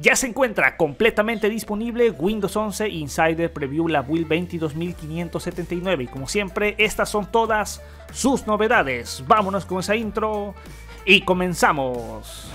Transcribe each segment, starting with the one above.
Ya se encuentra completamente disponible Windows 11 Insider Preview la build 22579 y como siempre estas son todas sus novedades. Vámonos con esa intro y comenzamos.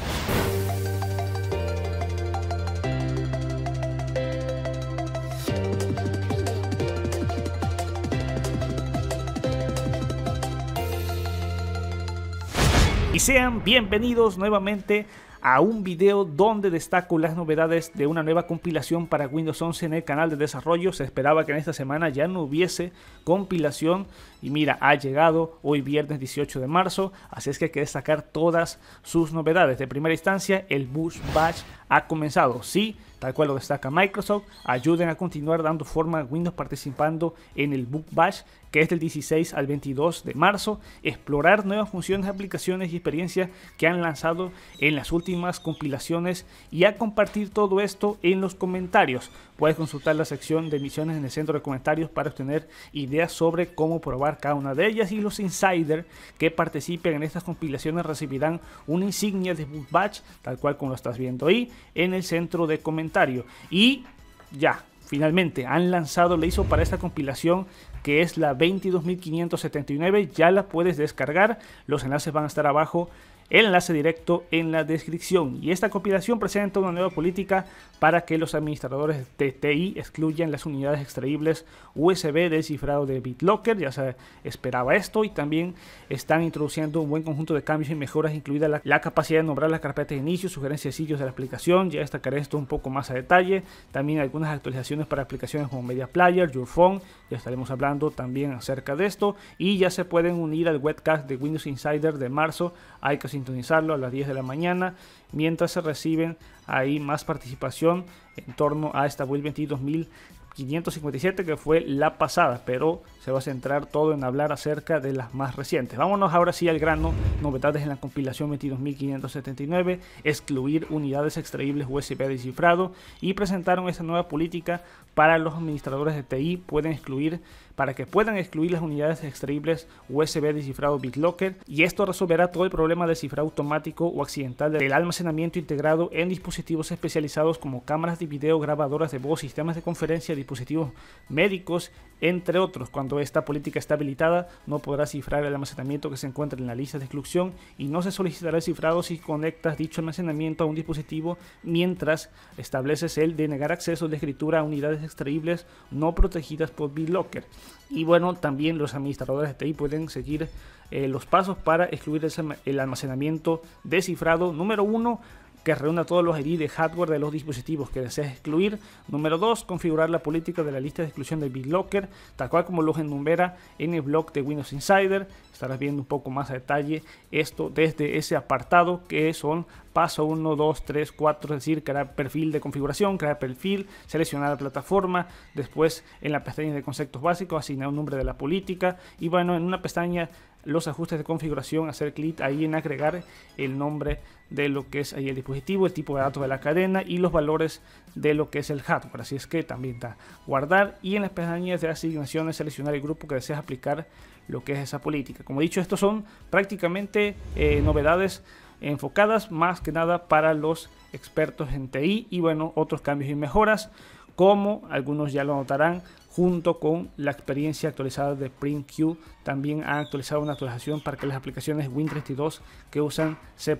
Y sean bienvenidos nuevamente a a un video donde destaco las novedades de una nueva compilación para Windows 11 en el canal de desarrollo. Se esperaba que en esta semana ya no hubiese compilación y mira, ha llegado hoy viernes 18 de marzo, así es que hay que destacar todas sus novedades. De primera instancia, el Bush bash ha comenzado. Sí, tal cual lo destaca Microsoft, ayuden a continuar dando forma a Windows participando en el Book Bash, que es del 16 al 22 de marzo, explorar nuevas funciones, aplicaciones y experiencias que han lanzado en las últimas compilaciones y a compartir todo esto en los comentarios. Puedes consultar la sección de misiones en el centro de comentarios para obtener ideas sobre cómo probar cada una de ellas y los insiders que participen en estas compilaciones recibirán una insignia de Boot Batch, tal cual como lo estás viendo ahí, en el centro de comentario. Y ya, finalmente han lanzado la hizo para esta compilación que es la 22579, ya la puedes descargar, los enlaces van a estar abajo enlace directo en la descripción. Y esta compilación presenta una nueva política para que los administradores de TI excluyan las unidades extraíbles USB de cifrado de BitLocker, ya se esperaba esto, y también están introduciendo un buen conjunto de cambios y mejoras, incluida la, capacidad de nombrar las carpetas de inicio, sugerencias de sitios de la aplicación, ya destacaré esto un poco más a detalle, también algunas actualizaciones para aplicaciones como Media Player, Your Phone, ya estaremos hablando también acerca de esto, y ya se pueden unir al webcast de Windows Insider de marzo, hay casi sintonizarlo a las 10 de la mañana, mientras se reciben ahí más participación en torno a esta Will 22.557 que fue la pasada, pero se va a centrar todo en hablar acerca de las más recientes. Vámonos ahora sí al grano, novedades en la compilación 22.579, excluir unidades extraíbles USB descifrado y presentaron esta nueva política para los administradores de TI pueden excluir para que puedan excluir las unidades extraíbles USB descifrado BitLocker y esto resolverá todo el problema de cifrado automático o accidental del almacenamiento integrado en dispositivos especializados como cámaras de video, grabadoras de voz, sistemas de conferencia, dispositivos médicos, entre otros. Cuando esta política está habilitada, no podrá cifrar el almacenamiento que se encuentra en la lista de exclusión y no se solicitará el cifrado si conectas dicho almacenamiento a un dispositivo mientras estableces el de negar acceso de escritura a unidades extraíbles no protegidas por BitLocker. Y bueno, también los administradores de TI pueden seguir eh, los pasos para excluir el almacenamiento descifrado. Número uno, que reúna todos los ID de hardware de los dispositivos que deseas excluir. Número 2. Configurar la política de la lista de exclusión de BitLocker, tal cual como lo enumera en el blog de Windows Insider. Estarás viendo un poco más a detalle esto desde ese apartado que son paso 1, 2, 3, 4, es decir, crear perfil de configuración, crear perfil, seleccionar la plataforma, después en la pestaña de conceptos básicos asignar un nombre de la política y bueno, en una pestaña los ajustes de configuración, hacer clic ahí en agregar el nombre de lo que es ahí el dispositivo, el tipo de datos de la cadena y los valores de lo que es el hardware. Así es que también da guardar y en las pestañas de asignaciones seleccionar el grupo que deseas aplicar lo que es esa política. Como he dicho, estos son prácticamente eh, novedades enfocadas más que nada para los expertos en TI y bueno, otros cambios y mejoras como algunos ya lo notarán, junto con la experiencia actualizada de PrintQ, también han actualizado una actualización para que las aplicaciones Win32 que usan se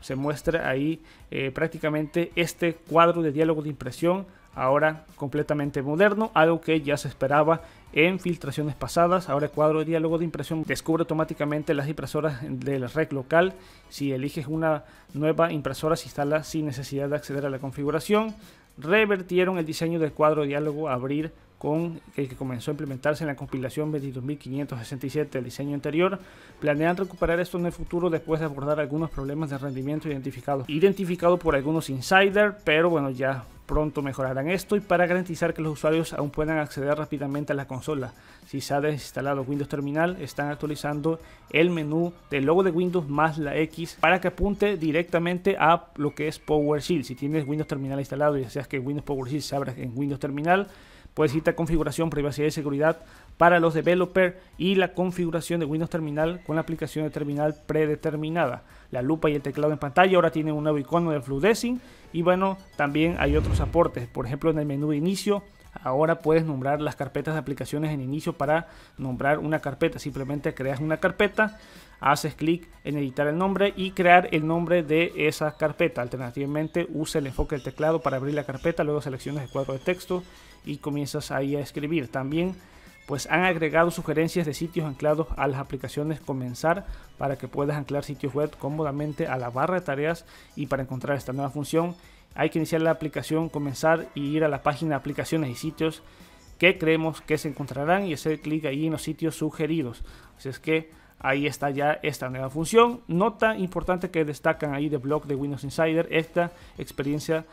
se muestre ahí eh, prácticamente este cuadro de diálogo de impresión ahora completamente moderno, algo que ya se esperaba en filtraciones pasadas. Ahora el cuadro de diálogo de impresión descubre automáticamente las impresoras de la red local. Si eliges una nueva impresora se instala sin necesidad de acceder a la configuración. Revertieron el diseño del cuadro de diálogo abrir con el que comenzó a implementarse en la compilación 22.567 del diseño anterior, planean recuperar esto en el futuro después de abordar algunos problemas de rendimiento identificados, identificado por algunos insiders, pero bueno, ya pronto mejorarán esto y para garantizar que los usuarios aún puedan acceder rápidamente a la consola. Si se ha desinstalado Windows Terminal, están actualizando el menú del logo de Windows más la X para que apunte directamente a lo que es PowerShell. Si tienes Windows Terminal instalado y deseas que Windows PowerShell se abra en Windows Terminal, Puedes citar configuración, privacidad y seguridad para los developers y la configuración de Windows Terminal con la aplicación de terminal predeterminada. La lupa y el teclado en pantalla ahora tienen un nuevo icono de Fludesing y bueno, también hay otros aportes, por ejemplo en el menú de inicio Ahora puedes nombrar las carpetas de aplicaciones en inicio para nombrar una carpeta. Simplemente creas una carpeta, haces clic en editar el nombre y crear el nombre de esa carpeta. Alternativamente usa el enfoque del teclado para abrir la carpeta, luego seleccionas el cuadro de texto y comienzas ahí a escribir. También pues han agregado sugerencias de sitios anclados a las aplicaciones Comenzar para que puedas anclar sitios web cómodamente a la barra de tareas y para encontrar esta nueva función hay que iniciar la aplicación, comenzar y ir a la página de aplicaciones y sitios que creemos que se encontrarán y hacer clic ahí en los sitios sugeridos. Así es que ahí está ya esta nueva función. Nota importante que destacan ahí de blog de Windows Insider, esta experiencia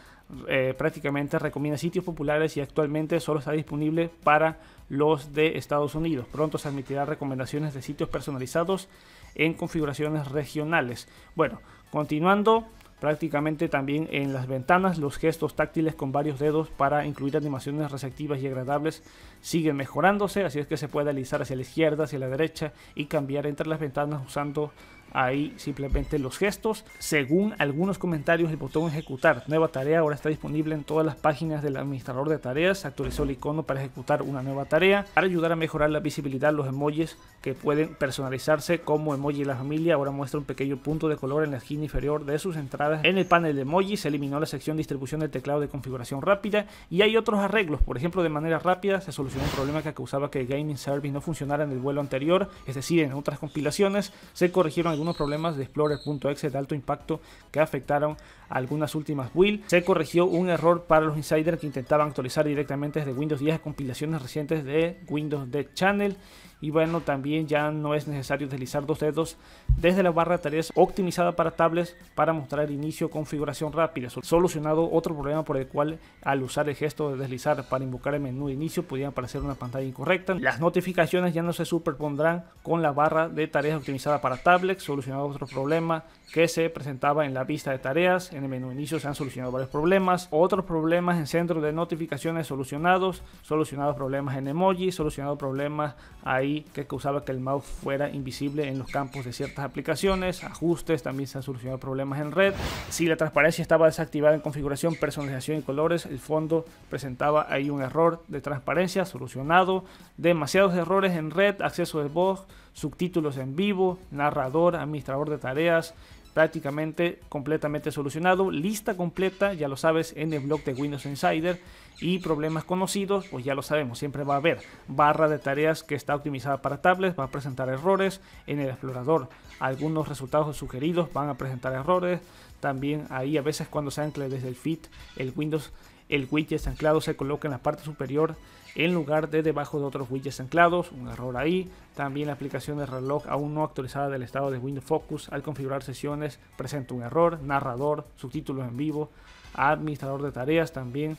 eh, prácticamente recomienda sitios populares y actualmente solo está disponible para los de Estados Unidos. Pronto se admitirá recomendaciones de sitios personalizados en configuraciones regionales. Bueno, continuando, prácticamente también en las ventanas los gestos táctiles con varios dedos para incluir animaciones receptivas y agradables siguen mejorándose, así es que se puede alisar hacia la izquierda, hacia la derecha y cambiar entre las ventanas usando Ahí simplemente los gestos. Según algunos comentarios, el botón ejecutar nueva tarea ahora está disponible en todas las páginas del administrador de tareas. actualizó el icono para ejecutar una nueva tarea. Para ayudar a mejorar la visibilidad, los emojis que pueden personalizarse como emoji de la familia ahora muestra un pequeño punto de color en la esquina inferior de sus entradas. En el panel de emojis se eliminó la sección distribución del teclado de configuración rápida y hay otros arreglos. Por ejemplo, de manera rápida se solucionó un problema que causaba que el Gaming Service no funcionara en el vuelo anterior, es decir, en otras compilaciones. Se corrigieron algunos unos problemas de Explorer.exe de alto impacto que afectaron a algunas últimas builds. Se corrigió un error para los insiders que intentaban actualizar directamente desde Windows 10 a compilaciones recientes de Windows de Channel y bueno, también ya no es necesario deslizar dos dedos desde la barra de tareas optimizada para tablets para mostrar inicio configuración rápida. Solucionado otro problema por el cual al usar el gesto de deslizar para invocar el menú de inicio podía aparecer una pantalla incorrecta. Las notificaciones ya no se superpondrán con la barra de tareas optimizada para tablets. Solucionado otro problema que se presentaba en la vista de tareas. En el menú de inicio se han solucionado varios problemas. Otros problemas en centro de notificaciones solucionados. Solucionados problemas en emoji. Solucionado problemas ahí que causaba que el mouse fuera invisible en los campos de ciertas aplicaciones, ajustes, también se han solucionado problemas en red. Si la transparencia estaba desactivada en configuración, personalización y colores, el fondo presentaba ahí un error de transparencia solucionado, demasiados errores en red, acceso de voz, subtítulos en vivo, narrador, administrador de tareas, prácticamente completamente solucionado. Lista completa, ya lo sabes, en el blog de Windows Insider. Y problemas conocidos, pues ya lo sabemos, siempre va a haber. Barra de tareas que está optimizada para tablets, va a presentar errores en el explorador. Algunos resultados sugeridos van a presentar errores. También ahí a veces cuando se ancle desde el feed, el Windows el widget anclado se coloca en la parte superior en lugar de debajo de otros widgets anclados, un error ahí. También la aplicación de reloj aún no actualizada del estado de Windows Focus al configurar sesiones presenta un error, narrador, subtítulos en vivo, administrador de tareas también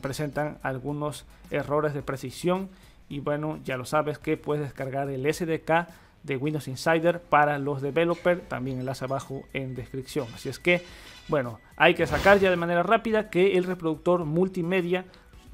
presentan algunos errores de precisión y bueno, ya lo sabes que puedes descargar el SDK de Windows Insider para los developers, también enlace abajo en descripción. Así es que, bueno, hay que sacar ya de manera rápida que el reproductor multimedia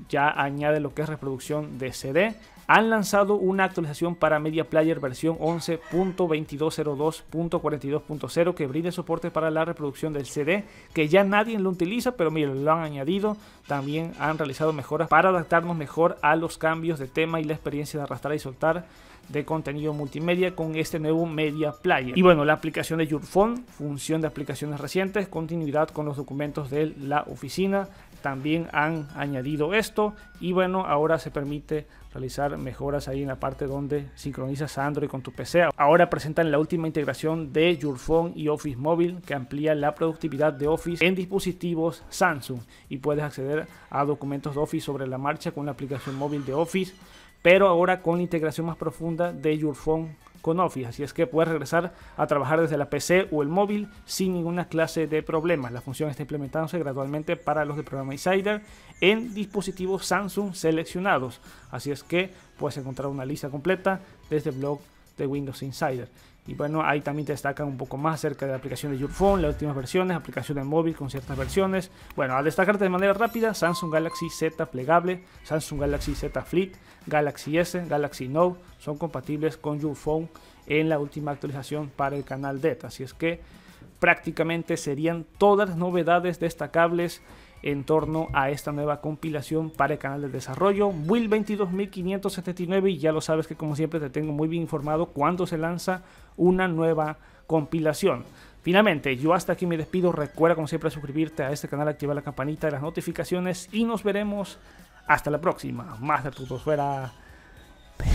ya añade lo que es reproducción de CD. Han lanzado una actualización para Media Player versión 11.2202.42.0 que brinde soporte para la reproducción del CD, que ya nadie lo utiliza, pero miren, lo han añadido. También han realizado mejoras para adaptarnos mejor a los cambios de tema y la experiencia de arrastrar y soltar de contenido multimedia con este nuevo Media Player. Y bueno, la aplicación de your phone función de aplicaciones recientes, continuidad con los documentos de la oficina, también han añadido esto y bueno, ahora se permite realizar mejoras ahí en la parte donde sincronizas Android con tu PC. Ahora presentan la última integración de Your Phone y Office Mobile que amplía la productividad de Office en dispositivos Samsung y puedes acceder a documentos de Office sobre la marcha con la aplicación móvil de Office pero ahora con la integración más profunda de Your Phone con Office, así es que puedes regresar a trabajar desde la PC o el móvil sin ninguna clase de problemas. La función está implementándose gradualmente para los de programa Insider en dispositivos Samsung seleccionados, así es que puedes encontrar una lista completa desde el blog de Windows Insider. Y bueno, ahí también te destacan un poco más acerca de la aplicación de Your las últimas versiones, aplicaciones móviles con ciertas versiones. Bueno, al destacarte de manera rápida, Samsung Galaxy Z plegable, Samsung Galaxy Z Flip, Galaxy S, Galaxy Note, son compatibles con Your en la última actualización para el canal DET. Así es que prácticamente serían todas las novedades destacables en torno a esta nueva compilación para el canal de desarrollo. Will 22579 y ya lo sabes que como siempre te tengo muy bien informado cuando se lanza una nueva compilación. Finalmente, yo hasta aquí me despido. Recuerda como siempre suscribirte a este canal, activar la campanita de las notificaciones y nos veremos hasta la próxima. Más de fuera pero